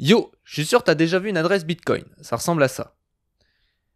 Yo, je suis sûr que t'as déjà vu une adresse Bitcoin, ça ressemble à ça.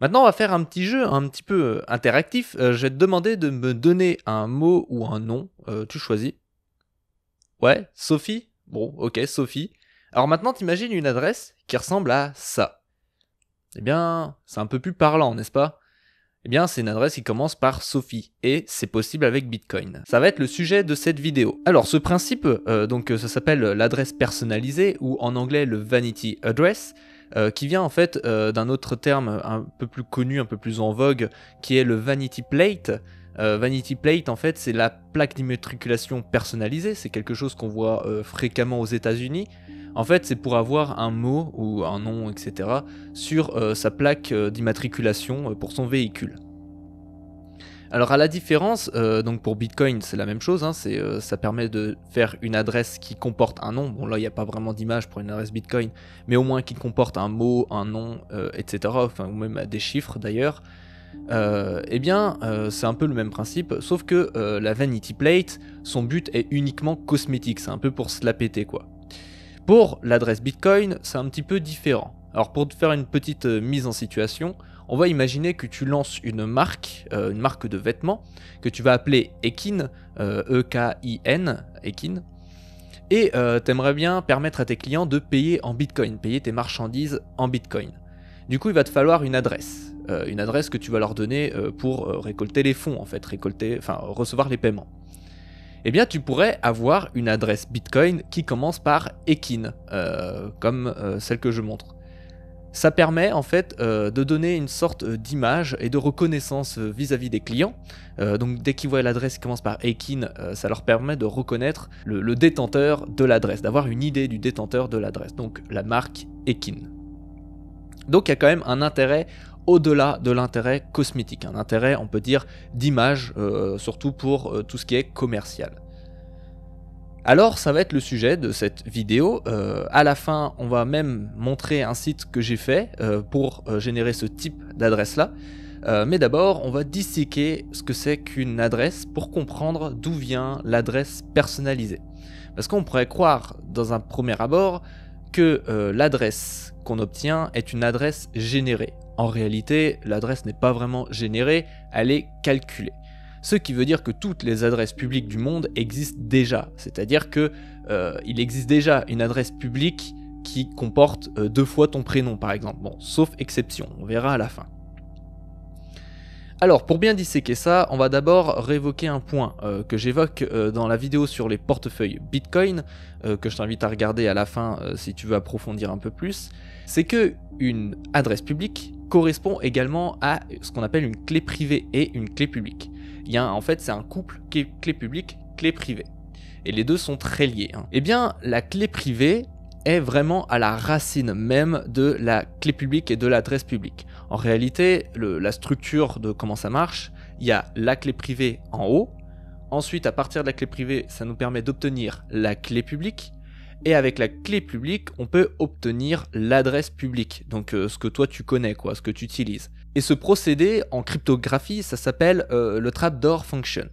Maintenant, on va faire un petit jeu un petit peu euh, interactif. Euh, je vais te demander de me donner un mot ou un nom, euh, tu choisis. Ouais, Sophie Bon, ok, Sophie. Alors maintenant, t'imagines une adresse qui ressemble à ça. Eh bien, c'est un peu plus parlant, n'est-ce pas eh bien, c'est une adresse qui commence par Sophie, et c'est possible avec Bitcoin. Ça va être le sujet de cette vidéo. Alors, ce principe, euh, donc, euh, ça s'appelle l'adresse personnalisée, ou en anglais le vanity address, euh, qui vient en fait d'un autre terme un peu plus connu, un peu plus en vogue, qui est le vanity plate. vanity plate, en fait, c'est la plaque d'immatriculation personnalisée, c'est quelque chose qu'on voit fréquemment aux États-Unis, en fait, c'est pour avoir un mot ou un nom, etc., sur euh, sa plaque euh, d'immatriculation euh, pour son véhicule. Alors à la différence, donc pour Bitcoin c'est la même chose, hein, ça permet de faire une adresse qui comporte un nom, bon là il n'y a pas vraiment d'image pour une adresse Bitcoin, mais au moins qui comporte un mot, un nom, etc., enfin ou même des chiffres d'ailleurs, eh bien c'est un peu le même principe, sauf que la Vanity Plate, son but est uniquement cosmétique, c'est un peu pour se la péter quoi. Pour l'adresse Bitcoin, c'est un petit peu différent. Alors pour te faire une petite euh, mise en situation, on va imaginer que tu lances une marque, euh, une marque de vêtements, que tu vas appeler Ekin, E-K-I-N, euh, e Ekin, et tu t'aimerais bien permettre à tes clients de payer en Bitcoin, payer tes marchandises en Bitcoin. Du coup, il va te falloir une adresse, une adresse que tu vas leur donner pour récolter les fonds, en fait, récolter, enfin, recevoir les paiements eh bien tu pourrais avoir une adresse Bitcoin qui commence par Ekin, euh, comme euh, celle que je montre. Ça permet en fait euh, de donner une sorte d'image et de reconnaissance vis-à-vis des clients. donc dès qu'ils voient l'adresse qui commence par Ekin, ça leur permet de reconnaître le détenteur de l'adresse, d'avoir une idée du détenteur de l'adresse, donc la marque Ekin. Donc il y a quand même un intérêt au-delà de l'intérêt cosmétique, un intérêt on peut dire d'image, euh, surtout pour euh, tout ce qui est commercial. Alors ça va être le sujet de cette vidéo, euh, à la fin on va même montrer un site que j'ai fait pour générer ce type d'adresse là, mais d'abord on va disséquer ce que c'est qu'une adresse pour comprendre d'où vient l'adresse personnalisée. Parce qu'on pourrait croire dans un premier abord que l'adresse qu'on obtient est une adresse générée, en réalité, l'adresse n'est pas vraiment générée, elle est calculée. Ce qui veut dire que toutes les adresses publiques du monde existent déjà, c'est-à-dire que euh, il existe déjà une adresse publique qui comporte euh, deux fois ton prénom par exemple. Bon, sauf exception, on verra à la fin. Alors, pour bien disséquer ça, on va d'abord révoquer un point euh, que j'évoque dans la vidéo sur les portefeuilles Bitcoin, que je t'invite à regarder à la fin si tu veux approfondir un peu plus. C'est que une adresse publique correspond également à ce qu'on appelle une clé privée et une clé publique. Il y a, en fait, c'est un couple clé, publique, clé privée. Et les deux sont très liés. Hein. Eh bien, la clé privée est vraiment à la racine même de la clé publique et de l'adresse publique. En réalité, la structure de comment ça marche, il y a la clé privée en haut. Ensuite, à partir de la clé privée, ça nous permet d'obtenir la clé publique et avec la clé publique, on peut obtenir l'adresse publique, donc euh, ce que toi tu connais, quoi, ce que tu utilises. Et ce procédé en cryptographie, ça s'appelle euh, le trapdoor function.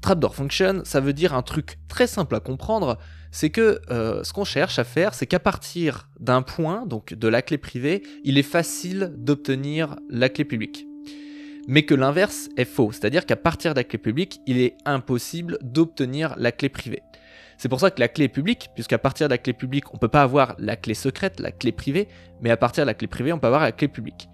Trapdoor function, ça veut dire un truc très simple à comprendre, c'est que euh, ce qu'on cherche à faire, c'est qu'à partir d'un point, donc de la clé privée, il est facile d'obtenir la clé publique. Mais que l'inverse est faux, c'est-à-dire qu'à partir de la clé publique, il est impossible d'obtenir la clé privée. C'est pour ça que la clé est publique, puisqu'à partir de la clé publique, on ne peut pas avoir la clé secrète, la clé privée, mais à partir de la clé privée, on peut avoir la clé publique.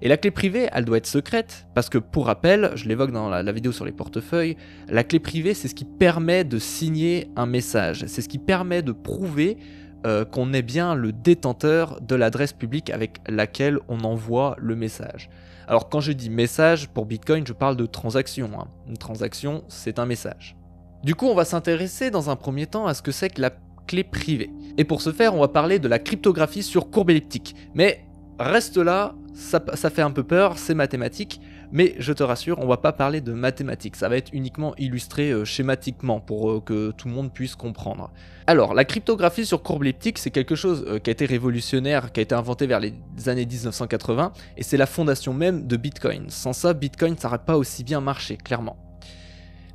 Et la clé privée, elle doit être secrète, parce que pour rappel, je l'évoque dans la, vidéo sur les portefeuilles, la clé privée, c'est ce qui permet de signer un message, c'est ce qui permet de prouver euh, qu'on est bien le détenteur de l'adresse publique avec laquelle on envoie le message. Alors quand je dis message, pour Bitcoin, je parle de transaction. Hein. Une transaction, c'est un message. Du coup, on va s'intéresser dans un premier temps à ce que c'est que la clé privée. Et pour ce faire, on va parler de la cryptographie sur courbe elliptique. Mais reste là, ça, fait un peu peur, c'est mathématique. Mais je te rassure, on va pas parler de mathématiques, ça va être uniquement illustré euh, schématiquement pour euh, que tout le monde puisse comprendre. Alors, la cryptographie sur courbe elliptique, c'est quelque chose euh, qui a été révolutionnaire, qui a été inventé vers les années 1980, et c'est la fondation même de Bitcoin. Sans ça, Bitcoin s'arrête pas aussi bien marché, clairement.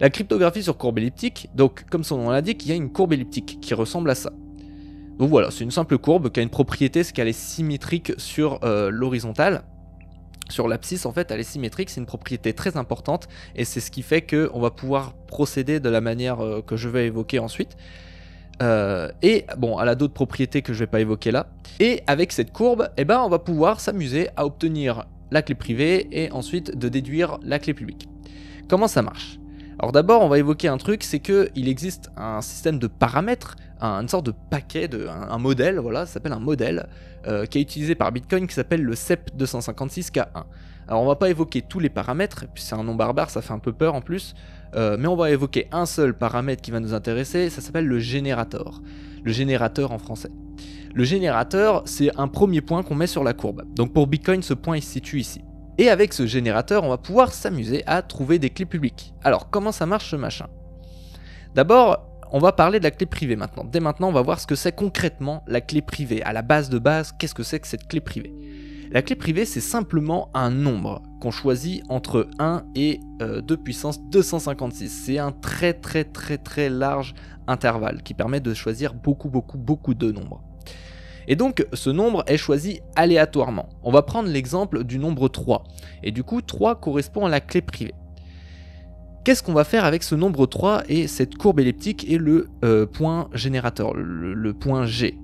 La cryptographie sur courbe elliptique, donc comme son nom l'indique, il y a une courbe elliptique qui ressemble à ça. Donc voilà, c'est une simple courbe qui a une propriété, c'est qu'elle est symétrique sur euh, l'horizontale. Sur l'abscisse, en fait, elle est symétrique, c'est une propriété très importante, et c'est ce qui fait qu'on va pouvoir procéder de la manière euh, que je vais évoquer ensuite. Euh, et bon, elle a d'autres propriétés que je vais pas évoquer là. Et avec cette courbe, eh ben, on va pouvoir s'amuser à obtenir la clé privée et ensuite de déduire la clé publique. Comment ça marche alors d'abord, on va évoquer un truc, c'est qu'il existe un système de paramètres, une sorte de paquet, un, modèle, voilà, ça s'appelle un modèle, euh, qui est utilisé par Bitcoin, qui s'appelle le e CEP256K1. Alors on va pas évoquer tous les paramètres, puis c'est un nom barbare, ça fait un peu peur en plus, euh, mais on va évoquer un seul paramètre qui va nous intéresser, ça s'appelle le générateur. Le générateur en français. Le générateur, c'est un premier point qu'on met sur la courbe. Donc pour Bitcoin, ce point il se situe ici. Et avec ce générateur, on va pouvoir s'amuser à trouver des clés publiques. Alors comment ça marche ce machin D'abord, on va parler de la clé privée maintenant. Dès maintenant, on va voir ce que c'est concrètement la clé privée. À la base de base, qu'est-ce que c'est que cette clé privée La clé privée, c'est simplement un nombre qu'on choisit entre 1 et 2 euh, puissance 256. C'est un très très très très large intervalle qui permet de choisir beaucoup beaucoup beaucoup de nombres. Et donc ce nombre est choisi aléatoirement. On va prendre l'exemple du nombre 3. Et du coup 3 correspond à la clé privée. Qu'est-ce qu'on va faire avec ce nombre 3 et cette courbe elliptique et le euh, point générateur, le, point G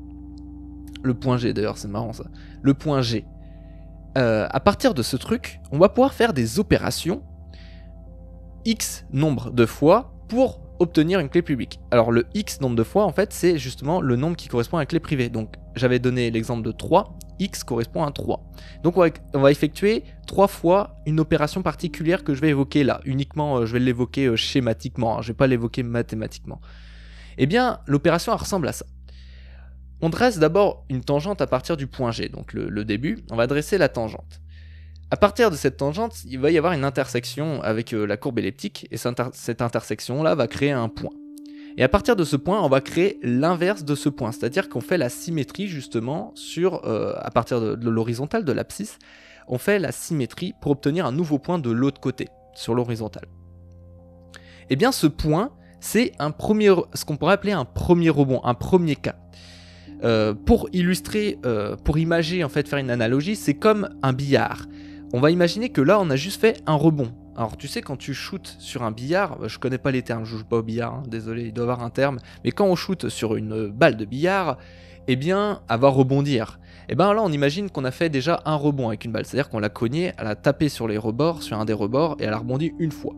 Le point G d'ailleurs c'est marrant ça. Le point G. Euh, à partir de ce truc, on va pouvoir faire des opérations x nombre de fois pour obtenir une clé publique. Alors le x nombre de fois, en fait, c'est justement le nombre qui correspond à la clé privée. Donc j'avais donné l'exemple de 3, x correspond à 3. Donc on va, effectuer 3 fois une opération particulière que je vais évoquer là. Uniquement, euh, je vais l'évoquer euh, schématiquement, hein. je ne vais pas l'évoquer mathématiquement. Eh bien, l'opération ressemble à ça. On dresse d'abord une tangente à partir du point G, donc le, début. On va dresser la tangente. À partir de cette tangente, il va y avoir une intersection avec euh, la courbe elliptique, et cette intersection-là va créer un point. Et à partir de ce point, on va créer l'inverse de ce point, c'est-à-dire qu'on fait la symétrie justement sur, euh, à partir de, l'horizontale de l'abscisse, on fait la symétrie pour obtenir un nouveau point de l'autre côté, sur l'horizontale. Et eh bien ce point, c'est un premier, ce qu'on pourrait appeler un premier rebond, un premier cas. Euh, pour illustrer, euh, pour imager, en fait, faire une analogie, c'est comme un billard. On va imaginer que là, on a juste fait un rebond. Alors tu sais quand tu shootes sur un billard, je connais pas les termes, je joue pas au billard, hein, désolé, il doit avoir un terme, mais quand on shoot sur une balle de billard, eh bien, elle va rebondir. Et eh bien là, on imagine qu'on a fait déjà un rebond avec une balle, c'est-à-dire qu'on l'a cognée, elle a tapé sur les rebords, sur un des rebords, et elle a rebondi une fois.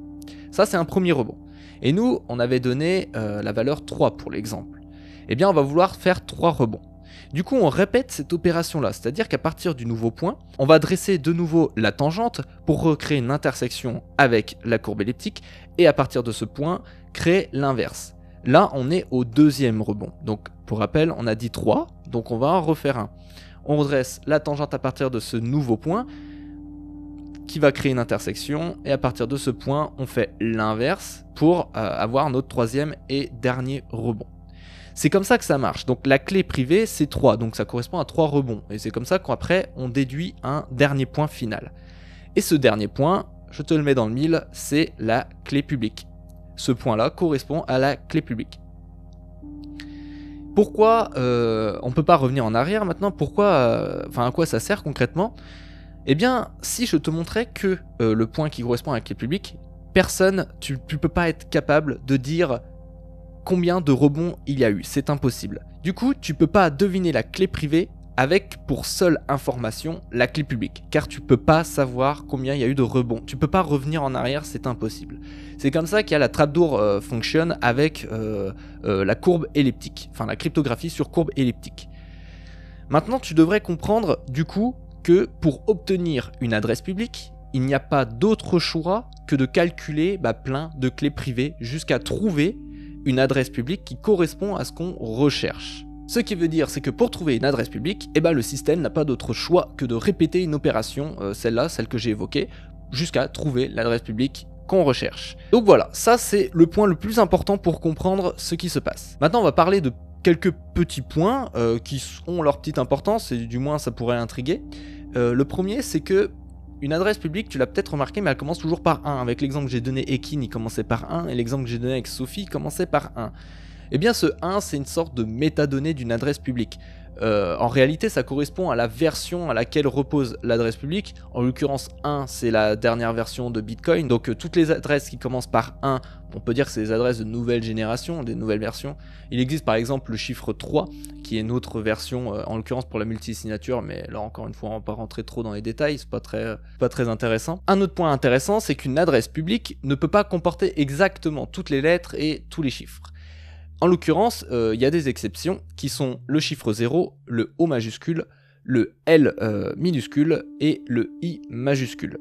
Ça, c'est un premier rebond. Et nous, on avait donné euh, la valeur 3 pour l'exemple. Eh bien, on va vouloir faire 3 rebonds. Du coup, on répète cette opération-là, c'est-à-dire qu'à partir du nouveau point, on va dresser de nouveau la tangente pour recréer une intersection avec la courbe elliptique, et à partir de ce point, créer l'inverse. Là, on est au deuxième rebond. Donc, pour rappel, on a dit 3, donc on va en refaire un. On redresse la tangente à partir de ce nouveau point, qui va créer une intersection, et à partir de ce point, on fait l'inverse pour euh, avoir notre troisième et dernier rebond. C'est comme ça que ça marche. Donc la clé privée, c'est 3, donc ça correspond à 3 rebonds. Et c'est comme ça qu'après, on déduit un dernier point final. Et ce dernier point, je te le mets dans le mille, c'est la clé publique. Ce point-là correspond à la clé publique. Pourquoi euh, on ne peut pas revenir en arrière maintenant Pourquoi, euh, enfin, à quoi ça sert concrètement Eh bien, si je te montrais que euh, le point qui correspond à la clé publique, personne, tu, ne peux pas être capable de dire combien de rebonds il y a eu, c'est impossible. Du coup, tu peux pas deviner la clé privée avec pour seule information la clé publique, car tu peux pas savoir combien il y a eu de rebonds. Tu peux pas revenir en arrière, c'est impossible. C'est comme ça qu'il y a la trappe d'or euh, fonctionne avec euh, euh, la courbe elliptique, enfin la cryptographie sur courbe elliptique. Maintenant, tu devrais comprendre du coup que pour obtenir une adresse publique, il n'y a pas d'autre choix que de calculer bah, plein de clés privées jusqu'à trouver une adresse publique qui correspond à ce qu'on recherche. Ce qui veut dire, c'est que pour trouver une adresse publique, eh ben, le système n'a pas d'autre choix que de répéter une opération, euh, celle-là, celle que j'ai évoquée, jusqu'à trouver l'adresse publique qu'on recherche. Donc voilà, ça c'est le point le plus important pour comprendre ce qui se passe. Maintenant, on va parler de quelques petits points euh, qui ont leur petite importance, et du moins ça pourrait intriguer. Euh, le premier, c'est que une adresse publique, tu l'as peut-être remarqué, mais elle commence toujours par 1. Avec l'exemple que j'ai donné, Ekin, il commençait par 1, et l'exemple que j'ai donné avec Sophie, il commençait par 1. Eh bien ce 1, c'est une sorte de métadonnée d'une adresse publique. Euh, en réalité, ça correspond à la version à laquelle repose l'adresse publique. En l'occurrence, 1, c'est la dernière version de Bitcoin. Donc, euh, toutes les adresses qui commencent par 1, on peut dire que c'est des adresses de nouvelle génération, des nouvelles versions. Il existe par exemple le chiffre 3, qui est une autre version, euh, en l'occurrence pour la multisignature, mais là encore une fois, on va pas rentrer trop dans les détails, c'est pas très, pas très intéressant. Un autre point intéressant, c'est qu'une adresse publique ne peut pas comporter exactement toutes les lettres et tous les chiffres. En l'occurrence, euh, il y a des exceptions qui sont le chiffre 0, le O majuscule, le L euh, minuscule et le I majuscule.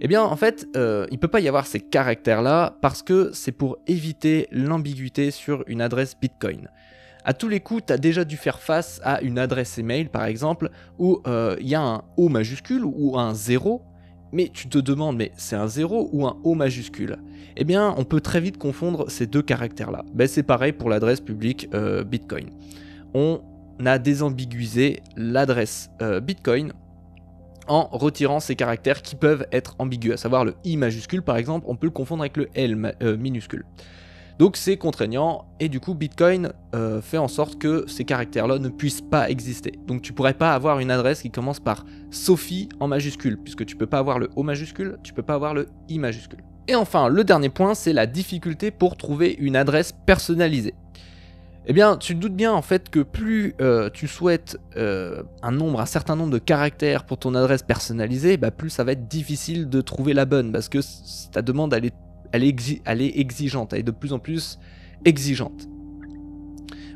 Eh bien, en fait, euh, il ne peut pas y avoir ces caractères-là parce que c'est pour éviter l'ambiguïté sur une adresse Bitcoin. À tous les coups, tu as déjà dû faire face à une adresse email, par exemple, où il y a un O majuscule ou un 0 mais tu te demandes, mais c'est un 0 ou un O majuscule Eh bien, on peut très vite confondre ces deux caractères-là. Ben, c'est pareil pour l'adresse publique euh, Bitcoin. On a désambiguisé l'adresse euh, Bitcoin en retirant ces caractères qui peuvent être ambigus, à savoir le I majuscule par exemple, on peut le confondre avec le L euh, minuscule. Donc c'est contraignant et du coup Bitcoin euh, fait en sorte que ces caractères-là ne puissent pas exister. Donc tu pourrais pas avoir une adresse qui commence par Sophie en majuscule puisque tu peux pas avoir le O majuscule, tu peux pas avoir le I majuscule. Et enfin, le dernier point, c'est la difficulté pour trouver une adresse personnalisée. Eh bien, tu te doutes bien en fait que plus euh, tu souhaites euh, un nombre, un certain nombre de caractères pour ton adresse personnalisée, bah, plus ça va être difficile de trouver la bonne parce que ta demande elle elle est, exigeante, elle est de plus en plus exigeante.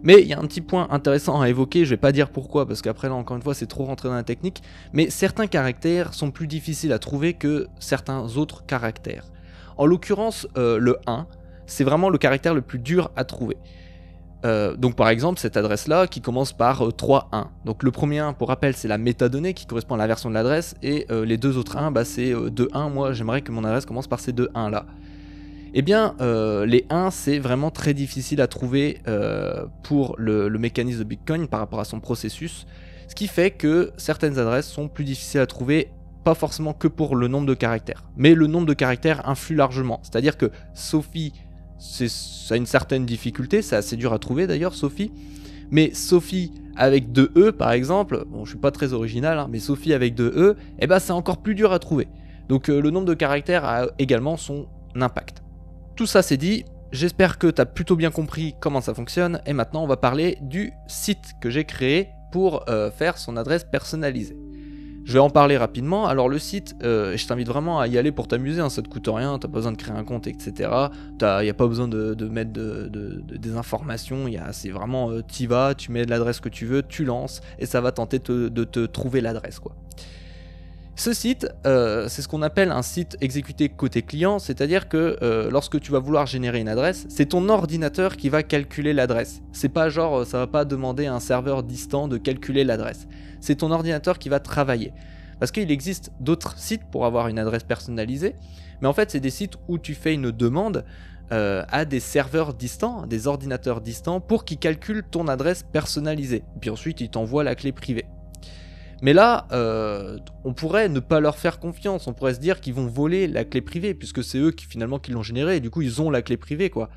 Mais il y a un petit point intéressant à évoquer, je vais pas dire pourquoi, parce qu'après là encore une fois c'est trop rentré dans la technique, mais certains caractères sont plus difficiles à trouver que certains autres caractères. En l'occurrence, euh, le 1, c'est vraiment le caractère le plus dur à trouver. Euh, donc par exemple cette adresse là qui commence par 3 euh, 3.1. Donc le premier 1 pour rappel c'est la métadonnée qui correspond à la version de l'adresse et les deux autres 1 bah, c'est 2.1. Moi j'aimerais que mon adresse commence par ces deux 1 là eh bien, euh, les 1, c'est vraiment très difficile à trouver euh, pour le, mécanisme de Bitcoin par rapport à son processus. Ce qui fait que certaines adresses sont plus difficiles à trouver, pas forcément que pour le nombre de caractères. Mais le nombre de caractères influe largement. C'est-à-dire que Sophie, ça a une certaine difficulté, c'est assez dur à trouver d'ailleurs, Sophie. Mais Sophie avec 2 E par exemple, bon je suis pas très original, hein, mais Sophie avec 2 E, eh ben c'est encore plus dur à trouver. Donc euh, le nombre de caractères a également son impact. Tout ça c'est dit, j'espère que tu as plutôt bien compris comment ça fonctionne et maintenant on va parler du site que j'ai créé pour euh, faire son adresse personnalisée. Je vais en parler rapidement. Alors le site, euh, je t'invite vraiment à y aller pour t'amuser, hein, ça te coûte rien, t'as pas besoin de créer un compte, etc. Il n'y a pas besoin de, mettre de, des informations, c'est vraiment tu euh, t'y vas, tu mets l'adresse que tu veux, tu lances, et ça va tenter de te trouver l'adresse quoi. Ce site, euh, c'est ce qu'on appelle un site exécuté côté client, c'est-à-dire que euh, lorsque tu vas vouloir générer une adresse, c'est ton ordinateur qui va calculer l'adresse. C'est pas genre, euh, ça va pas demander à un serveur distant de calculer l'adresse. C'est ton ordinateur qui va travailler. Parce qu'il existe d'autres sites pour avoir une adresse personnalisée, mais en fait, c'est des sites où tu fais une demande à des serveurs distants, des ordinateurs distants, pour qu'ils calculent ton adresse personnalisée. Puis ensuite, ils t'envoient la clé privée. Mais là, euh, on pourrait ne pas leur faire confiance, on pourrait se dire qu'ils vont voler la clé privée, puisque c'est eux qui finalement qui l'ont générée, et du coup ils ont la clé privée, quoi.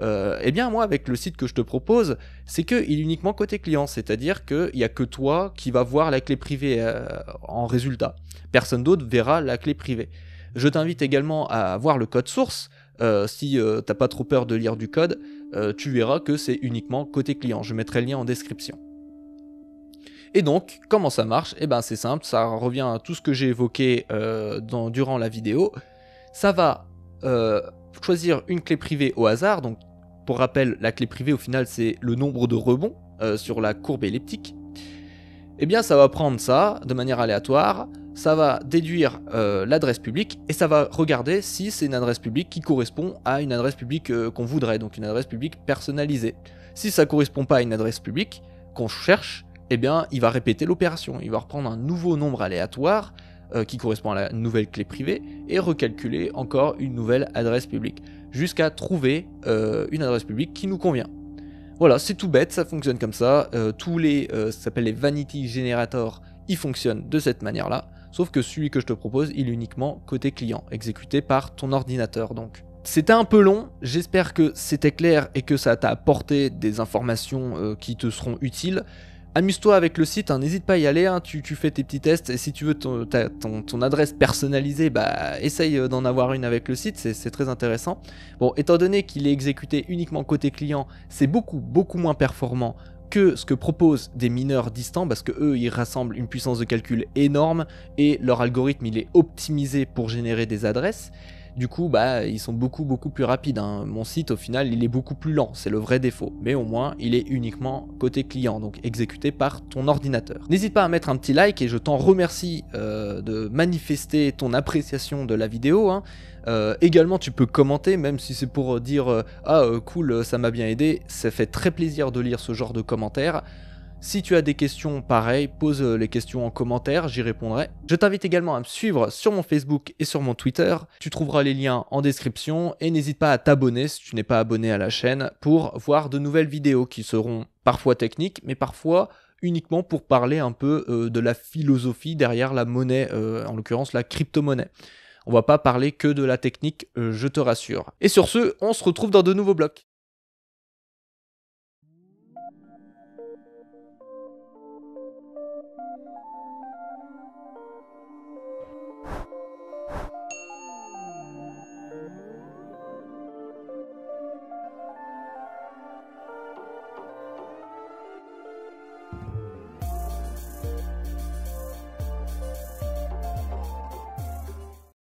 Euh, eh bien moi, avec le site que je te propose, c'est qu'il est uniquement côté client, c'est-à-dire qu'il n'y a que toi qui vas voir la clé privée euh, en résultat. Personne d'autre verra la clé privée. Je t'invite également à voir le code source. si t'as pas trop peur de lire du code, tu verras que c'est uniquement côté client. Je mettrai le lien en description. Et donc, comment ça marche Eh bien c'est simple, ça revient à tout ce que j'ai évoqué euh, durant la vidéo. Ça va euh, choisir une clé privée au hasard, donc pour rappel, la clé privée au final c'est le nombre de rebonds euh, sur la courbe elliptique. Eh bien ça va prendre ça de manière aléatoire, ça va déduire l'adresse publique et ça va regarder si c'est une adresse publique qui correspond à une adresse publique qu'on voudrait, donc une adresse publique personnalisée. Si ça correspond pas à une adresse publique qu'on cherche, et eh bien, il va répéter l'opération. Il va reprendre un nouveau nombre aléatoire euh, qui correspond à la nouvelle clé privée et recalculer encore une nouvelle adresse publique jusqu'à trouver euh, une adresse publique qui nous convient. Voilà, c'est tout bête, ça fonctionne comme ça. Euh, tous les, s'appelle les vanity generators, ils fonctionnent de cette manière-là. Sauf que celui que je te propose, il est uniquement côté client, exécuté par ton ordinateur donc. C'était un peu long, j'espère que c'était clair et que ça t'a apporté des informations qui te seront utiles amuse-toi avec le site, hein, n'hésite pas à y aller, hein, tu, fais tes petits tests, et si tu veux ton, adresse personnalisée, bah essaye euh, d'en avoir une avec le site, c'est très intéressant. Bon, étant donné qu'il est exécuté uniquement côté client, c'est beaucoup, beaucoup moins performant que ce que proposent des mineurs distants, parce que eux, ils rassemblent une puissance de calcul énorme, et leur algorithme, il est optimisé pour générer des adresses. Du coup, bah, ils sont beaucoup beaucoup plus rapides. Hein. Mon site, au final, il est beaucoup plus lent, c'est le vrai défaut. Mais au moins, il est uniquement côté client, donc exécuté par ton ordinateur. N'hésite pas à mettre un petit like et je t'en remercie euh, de manifester ton appréciation de la vidéo. Hein. Euh, également, tu peux commenter, même si c'est pour euh, dire Ah, cool, ça m'a bien aidé », ça fait très plaisir de lire ce genre de commentaires. Si tu as des questions, pareilles, pose euh, les questions en commentaire, j'y répondrai. Je t'invite également à me suivre sur mon Facebook et sur mon Twitter. Tu trouveras les liens en description et n'hésite pas à t'abonner si tu n'es pas abonné à la chaîne pour voir de nouvelles vidéos qui seront parfois techniques, mais parfois uniquement pour parler un peu euh, de la philosophie derrière la monnaie, euh, en l'occurrence la crypto-monnaie. On va pas parler que de la technique, je te rassure. Et sur ce, on se retrouve dans de nouveaux blocs.